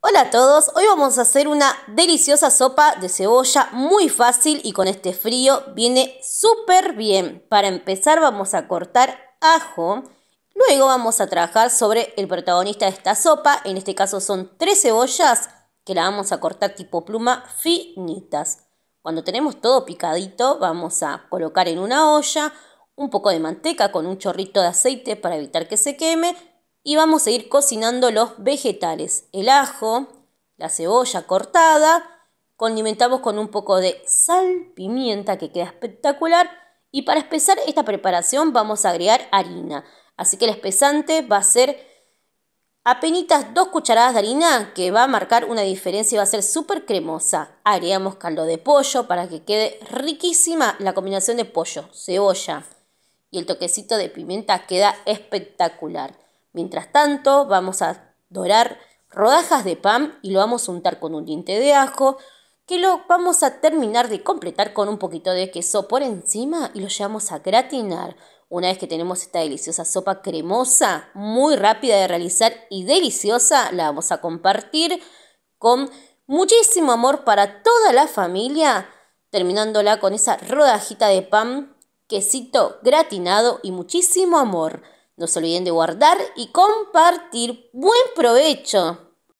Hola a todos, hoy vamos a hacer una deliciosa sopa de cebolla muy fácil y con este frío viene súper bien. Para empezar vamos a cortar ajo, luego vamos a trabajar sobre el protagonista de esta sopa, en este caso son tres cebollas que la vamos a cortar tipo pluma finitas. Cuando tenemos todo picadito vamos a colocar en una olla un poco de manteca con un chorrito de aceite para evitar que se queme y vamos a ir cocinando los vegetales. El ajo, la cebolla cortada, condimentamos con un poco de sal, pimienta que queda espectacular y para espesar esta preparación vamos a agregar harina. Así que el espesante va a ser apenas dos cucharadas de harina que va a marcar una diferencia y va a ser súper cremosa. Agregamos caldo de pollo para que quede riquísima la combinación de pollo, cebolla y el toquecito de pimienta queda espectacular. Mientras tanto, vamos a dorar rodajas de pan y lo vamos a untar con un diente de ajo, que lo vamos a terminar de completar con un poquito de queso por encima y lo llevamos a gratinar. Una vez que tenemos esta deliciosa sopa cremosa, muy rápida de realizar y deliciosa, la vamos a compartir con muchísimo amor para toda la familia, terminándola con esa rodajita de pan, quesito gratinado y muchísimo amor. No se olviden de guardar y compartir. Buen provecho.